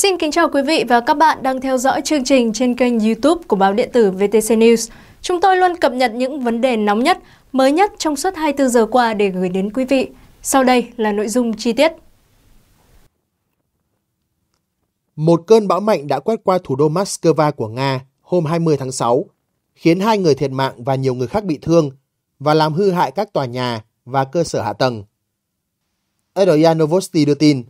Xin kính chào quý vị và các bạn đang theo dõi chương trình trên kênh YouTube của báo điện tử VTC News. Chúng tôi luôn cập nhật những vấn đề nóng nhất, mới nhất trong suốt 24 giờ qua để gửi đến quý vị. Sau đây là nội dung chi tiết. Một cơn bão mạnh đã quét qua thủ đô Moscow của Nga hôm 20 tháng 6, khiến hai người thiệt mạng và nhiều người khác bị thương và làm hư hại các tòa nhà và cơ sở hạ tầng. Edoya Novosti đưa tin,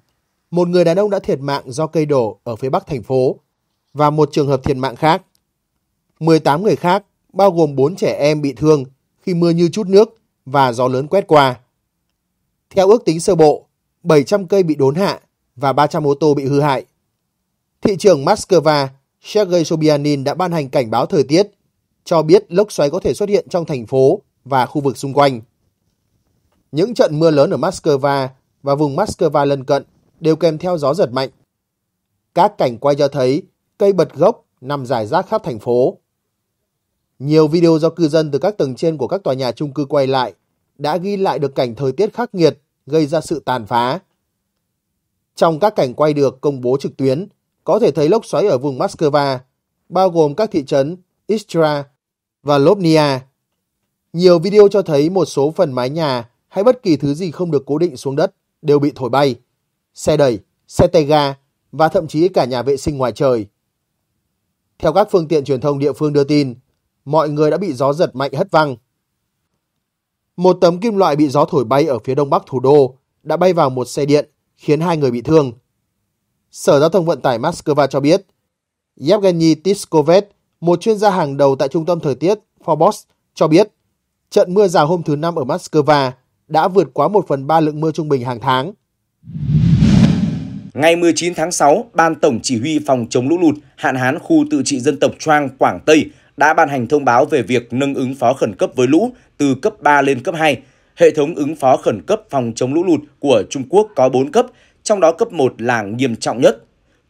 một người đàn ông đã thiệt mạng do cây đổ ở phía bắc thành phố và một trường hợp thiệt mạng khác. 18 người khác, bao gồm 4 trẻ em bị thương khi mưa như chút nước và gió lớn quét qua. Theo ước tính sơ bộ, 700 cây bị đốn hạ và 300 ô tô bị hư hại. Thị trưởng Moscow Sergei Sobyanin đã ban hành cảnh báo thời tiết, cho biết lốc xoáy có thể xuất hiện trong thành phố và khu vực xung quanh. Những trận mưa lớn ở Moscow và vùng Moscow lân cận đều kèm theo gió giật mạnh. Các cảnh quay cho thấy cây bật gốc nằm rải rác khắp thành phố. Nhiều video do cư dân từ các tầng trên của các tòa nhà chung cư quay lại đã ghi lại được cảnh thời tiết khắc nghiệt gây ra sự tàn phá. Trong các cảnh quay được công bố trực tuyến, có thể thấy lốc xoáy ở vùng Moscow, bao gồm các thị trấn Istra và Lobnia. Nhiều video cho thấy một số phần mái nhà hay bất kỳ thứ gì không được cố định xuống đất đều bị thổi bay xe đẩy, xe tay ga và thậm chí cả nhà vệ sinh ngoài trời. Theo các phương tiện truyền thông địa phương đưa tin, mọi người đã bị gió giật mạnh hất văng. Một tấm kim loại bị gió thổi bay ở phía đông bắc thủ đô đã bay vào một xe điện, khiến hai người bị thương. Sở Giao thông Vận tải Moscow cho biết, Yevgeny Tiskovet, một chuyên gia hàng đầu tại trung tâm thời tiết Forbes, cho biết trận mưa rào hôm thứ Năm ở Moscow đã vượt quá một phần ba lượng mưa trung bình hàng tháng. Ngày 19 tháng 6, Ban Tổng Chỉ huy Phòng chống lũ lụt hạn hán khu tự trị dân tộc trang Quảng Tây đã ban hành thông báo về việc nâng ứng phó khẩn cấp với lũ từ cấp 3 lên cấp 2. Hệ thống ứng phó khẩn cấp phòng chống lũ lụt của Trung Quốc có 4 cấp, trong đó cấp 1 là nghiêm trọng nhất.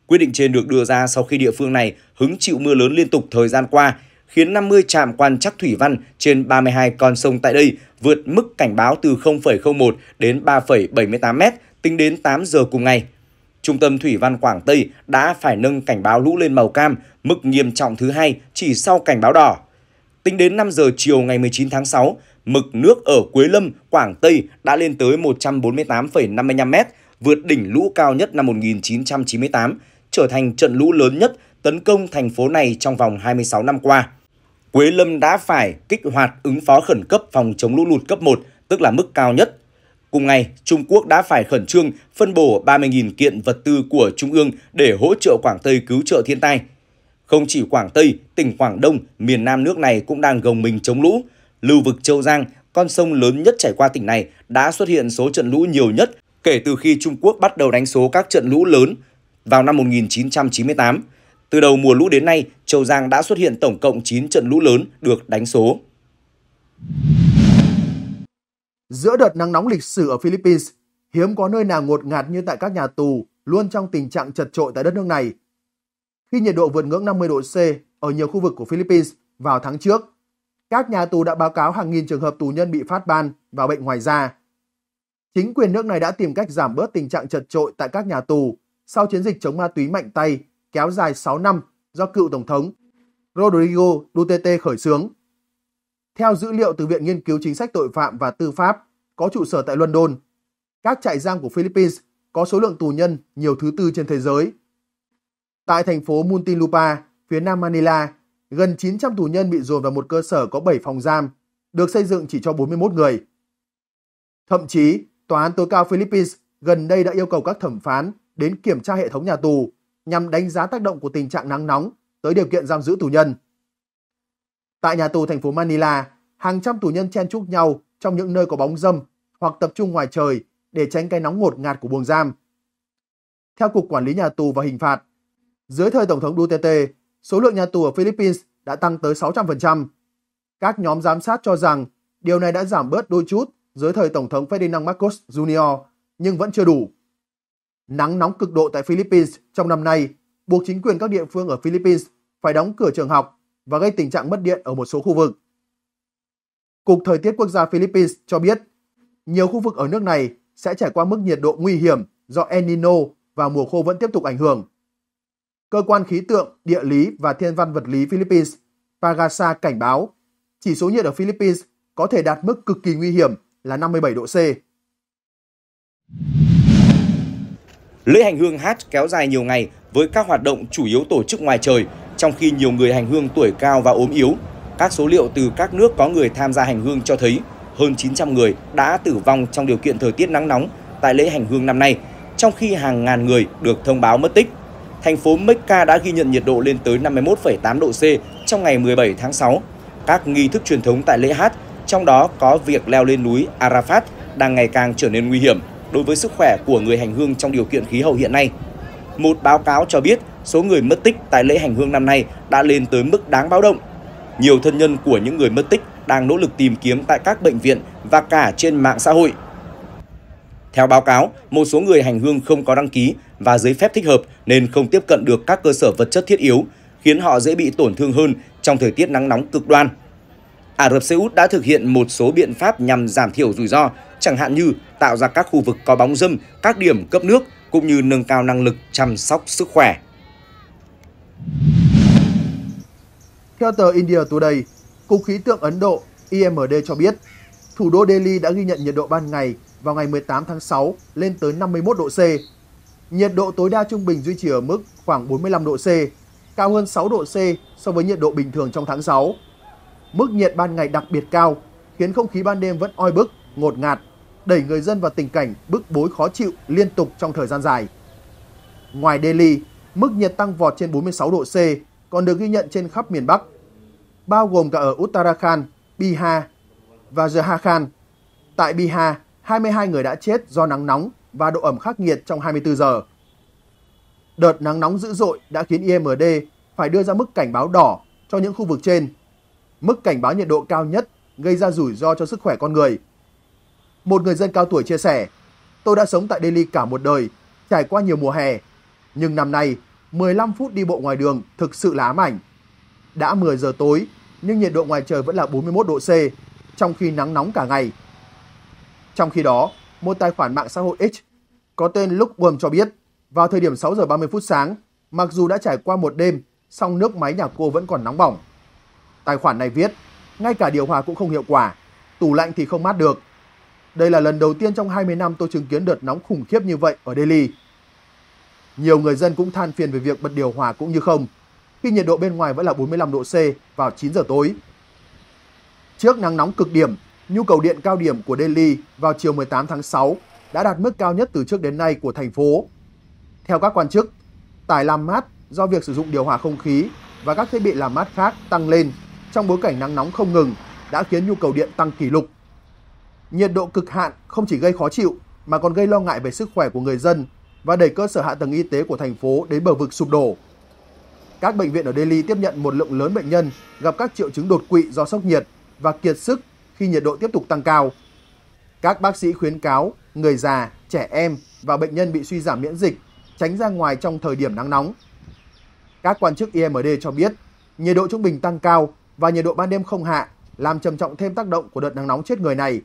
Quyết định trên được đưa ra sau khi địa phương này hứng chịu mưa lớn liên tục thời gian qua, khiến 50 trạm quan trắc thủy văn trên 32 con sông tại đây vượt mức cảnh báo từ 0,01 đến 3,78 m tính đến 8 giờ cùng ngày. Trung tâm Thủy văn Quảng Tây đã phải nâng cảnh báo lũ lên màu cam, mức nghiêm trọng thứ hai chỉ sau cảnh báo đỏ. Tính đến 5 giờ chiều ngày 19 tháng 6, mực nước ở Quế Lâm, Quảng Tây đã lên tới 148,55m, vượt đỉnh lũ cao nhất năm 1998, trở thành trận lũ lớn nhất tấn công thành phố này trong vòng 26 năm qua. Quế Lâm đã phải kích hoạt ứng phó khẩn cấp phòng chống lũ lụt cấp 1, tức là mức cao nhất Cùng ngày, Trung Quốc đã phải khẩn trương phân bổ 30.000 kiện vật tư của Trung ương để hỗ trợ Quảng Tây cứu trợ thiên tai. Không chỉ Quảng Tây, tỉnh Quảng Đông, miền Nam nước này cũng đang gồng mình chống lũ. Lưu vực Châu Giang, con sông lớn nhất chảy qua tỉnh này, đã xuất hiện số trận lũ nhiều nhất kể từ khi Trung Quốc bắt đầu đánh số các trận lũ lớn vào năm 1998. Từ đầu mùa lũ đến nay, Châu Giang đã xuất hiện tổng cộng 9 trận lũ lớn được đánh số. Giữa đợt nắng nóng lịch sử ở Philippines, hiếm có nơi nào ngột ngạt như tại các nhà tù luôn trong tình trạng chật trội tại đất nước này. Khi nhiệt độ vượt ngưỡng 50 độ C ở nhiều khu vực của Philippines vào tháng trước, các nhà tù đã báo cáo hàng nghìn trường hợp tù nhân bị phát ban và bệnh ngoài da. Chính quyền nước này đã tìm cách giảm bớt tình trạng chật trội tại các nhà tù sau chiến dịch chống ma túy mạnh tay kéo dài 6 năm do cựu Tổng thống Rodrigo Duterte khởi xướng. Theo dữ liệu từ Viện Nghiên cứu Chính sách Tội phạm và Tư pháp có trụ sở tại London, các trại giam của Philippines có số lượng tù nhân nhiều thứ tư trên thế giới. Tại thành phố Muntinlupa, phía nam Manila, gần 900 tù nhân bị dồn vào một cơ sở có 7 phòng giam, được xây dựng chỉ cho 41 người. Thậm chí, Tòa án tối cao Philippines gần đây đã yêu cầu các thẩm phán đến kiểm tra hệ thống nhà tù nhằm đánh giá tác động của tình trạng nắng nóng tới điều kiện giam giữ tù nhân. Tại nhà tù thành phố Manila, hàng trăm tù nhân chen chúc nhau trong những nơi có bóng dâm hoặc tập trung ngoài trời để tránh cái nóng ngột ngạt của buồng giam. Theo Cục Quản lý Nhà tù và Hình phạt, dưới thời Tổng thống Duterte, số lượng nhà tù ở Philippines đã tăng tới 600%. Các nhóm giám sát cho rằng điều này đã giảm bớt đôi chút dưới thời Tổng thống Ferdinand Marcos Jr. nhưng vẫn chưa đủ. Nắng nóng cực độ tại Philippines trong năm nay buộc chính quyền các địa phương ở Philippines phải đóng cửa trường học và gây tình trạng mất điện ở một số khu vực. Cục Thời tiết Quốc gia Philippines cho biết nhiều khu vực ở nước này sẽ trải qua mức nhiệt độ nguy hiểm do El Nino và mùa khô vẫn tiếp tục ảnh hưởng. Cơ quan khí tượng, địa lý và thiên văn vật lý Philippines Pagasa cảnh báo chỉ số nhiệt ở Philippines có thể đạt mức cực kỳ nguy hiểm là 57 độ C. Lễ hành hương Hát kéo dài nhiều ngày với các hoạt động chủ yếu tổ chức ngoài trời, trong khi nhiều người hành hương tuổi cao và ốm yếu các số liệu từ các nước có người tham gia hành hương cho thấy hơn 900 người đã tử vong trong điều kiện thời tiết nắng nóng tại lễ hành hương năm nay, trong khi hàng ngàn người được thông báo mất tích. Thành phố Mecca đã ghi nhận nhiệt độ lên tới 51,8 độ C trong ngày 17 tháng 6. Các nghi thức truyền thống tại lễ hát, trong đó có việc leo lên núi Arafat, đang ngày càng trở nên nguy hiểm đối với sức khỏe của người hành hương trong điều kiện khí hậu hiện nay. Một báo cáo cho biết số người mất tích tại lễ hành hương năm nay đã lên tới mức đáng báo động nhiều thân nhân của những người mất tích đang nỗ lực tìm kiếm tại các bệnh viện và cả trên mạng xã hội. Theo báo cáo, một số người hành hương không có đăng ký và giấy phép thích hợp nên không tiếp cận được các cơ sở vật chất thiết yếu, khiến họ dễ bị tổn thương hơn trong thời tiết nắng nóng cực đoan. Ả Rập Xê Út đã thực hiện một số biện pháp nhằm giảm thiểu rủi ro, chẳng hạn như tạo ra các khu vực có bóng dâm, các điểm cấp nước cũng như nâng cao năng lực chăm sóc sức khỏe. Theo tờ India Today, Cục Khí tượng Ấn Độ IMD cho biết, thủ đô Delhi đã ghi nhận nhiệt độ ban ngày vào ngày 18 tháng 6 lên tới 51 độ C. Nhiệt độ tối đa trung bình duy trì ở mức khoảng 45 độ C, cao hơn 6 độ C so với nhiệt độ bình thường trong tháng 6. Mức nhiệt ban ngày đặc biệt cao khiến không khí ban đêm vẫn oi bức, ngột ngạt, đẩy người dân vào tình cảnh bức bối khó chịu liên tục trong thời gian dài. Ngoài Delhi, mức nhiệt tăng vọt trên 46 độ C còn được ghi nhận trên khắp miền Bắc, bao gồm cả ở Uttarakhand, Bihar và Jharkhand. Tại Bihar, 22 người đã chết do nắng nóng và độ ẩm khắc nghiệt trong 24 giờ. Đợt nắng nóng dữ dội đã khiến IMD phải đưa ra mức cảnh báo đỏ cho những khu vực trên. Mức cảnh báo nhiệt độ cao nhất gây ra rủi ro cho sức khỏe con người. Một người dân cao tuổi chia sẻ, tôi đã sống tại Delhi cả một đời, trải qua nhiều mùa hè. Nhưng năm nay, 15 phút đi bộ ngoài đường thực sự là ám ảnh. Đã 10 giờ tối, nhưng nhiệt độ ngoài trời vẫn là 41 độ C, trong khi nắng nóng cả ngày. Trong khi đó, một tài khoản mạng xã hội X có tên Lúc Worm cho biết, vào thời điểm 6 giờ 30 phút sáng, mặc dù đã trải qua một đêm, song nước máy nhà cô vẫn còn nóng bỏng. Tài khoản này viết, ngay cả điều hòa cũng không hiệu quả, tủ lạnh thì không mát được. Đây là lần đầu tiên trong 20 năm tôi chứng kiến đợt nóng khủng khiếp như vậy ở Delhi. Nhiều người dân cũng than phiền về việc bật điều hòa cũng như không, khi nhiệt độ bên ngoài vẫn là 45 độ C vào 9 giờ tối. Trước nắng nóng cực điểm, nhu cầu điện cao điểm của Delhi vào chiều 18 tháng 6 đã đạt mức cao nhất từ trước đến nay của thành phố. Theo các quan chức, tải làm mát do việc sử dụng điều hòa không khí và các thiết bị làm mát khác tăng lên trong bối cảnh nắng nóng không ngừng đã khiến nhu cầu điện tăng kỷ lục. Nhiệt độ cực hạn không chỉ gây khó chịu mà còn gây lo ngại về sức khỏe của người dân và đẩy cơ sở hạ tầng y tế của thành phố đến bờ vực sụp đổ. Các bệnh viện ở Delhi tiếp nhận một lượng lớn bệnh nhân gặp các triệu chứng đột quỵ do sốc nhiệt và kiệt sức khi nhiệt độ tiếp tục tăng cao. Các bác sĩ khuyến cáo người già, trẻ em và bệnh nhân bị suy giảm miễn dịch tránh ra ngoài trong thời điểm nắng nóng. Các quan chức IMD e cho biết nhiệt độ trung bình tăng cao và nhiệt độ ban đêm không hạ làm trầm trọng thêm tác động của đợt nắng nóng chết người này.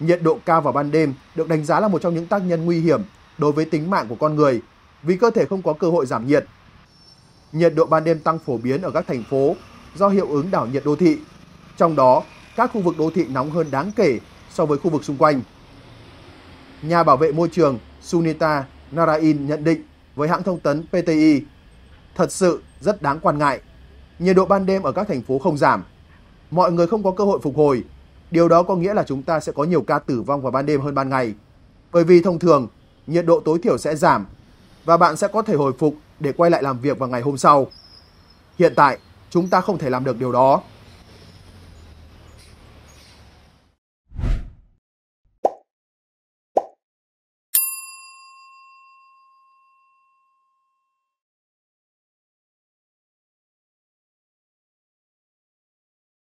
Nhiệt độ cao vào ban đêm được đánh giá là một trong những tác nhân nguy hiểm đối với tính mạng của con người vì cơ thể không có cơ hội giảm nhiệt. Nhiệt độ ban đêm tăng phổ biến ở các thành phố do hiệu ứng đảo nhiệt đô thị. Trong đó, các khu vực đô thị nóng hơn đáng kể so với khu vực xung quanh. Nhà bảo vệ môi trường Sunita Narain nhận định với hãng thông tấn PTI, thật sự rất đáng quan ngại. Nhiệt độ ban đêm ở các thành phố không giảm. Mọi người không có cơ hội phục hồi. Điều đó có nghĩa là chúng ta sẽ có nhiều ca tử vong vào ban đêm hơn ban ngày. Bởi vì thông thường, nhiệt độ tối thiểu sẽ giảm và bạn sẽ có thể hồi phục để quay lại làm việc vào ngày hôm sau. Hiện tại, chúng ta không thể làm được điều đó